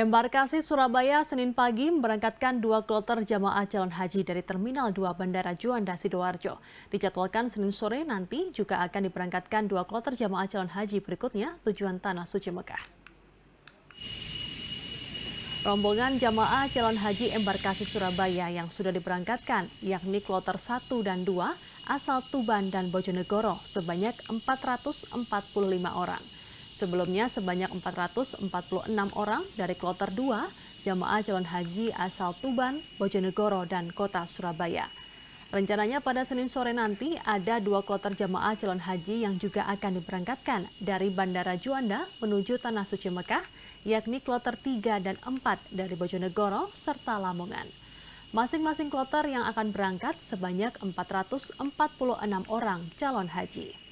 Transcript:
Embarkasi Surabaya Senin pagi berangkatkan dua kloter jamaah calon haji dari Terminal 2 Bandara Juanda Sidoarjo. Dijadwalkan Senin sore nanti juga akan diberangkatkan dua kloter jamaah calon haji berikutnya tujuan Tanah Suci Mekah. Rombongan jamaah calon haji embarkasi Surabaya yang sudah diberangkatkan, yakni kloter 1 dan 2, asal Tuban dan Bojonegoro sebanyak 445 orang. Sebelumnya sebanyak 446 orang dari kloter 2 jamaah calon haji asal Tuban, Bojonegoro, dan kota Surabaya. Rencananya pada Senin sore nanti ada dua kloter jamaah calon haji yang juga akan diberangkatkan dari Bandara Juanda menuju Tanah Suci Mekah, yakni kloter 3 dan 4 dari Bojonegoro serta Lamongan. Masing-masing kloter yang akan berangkat sebanyak 446 orang calon haji.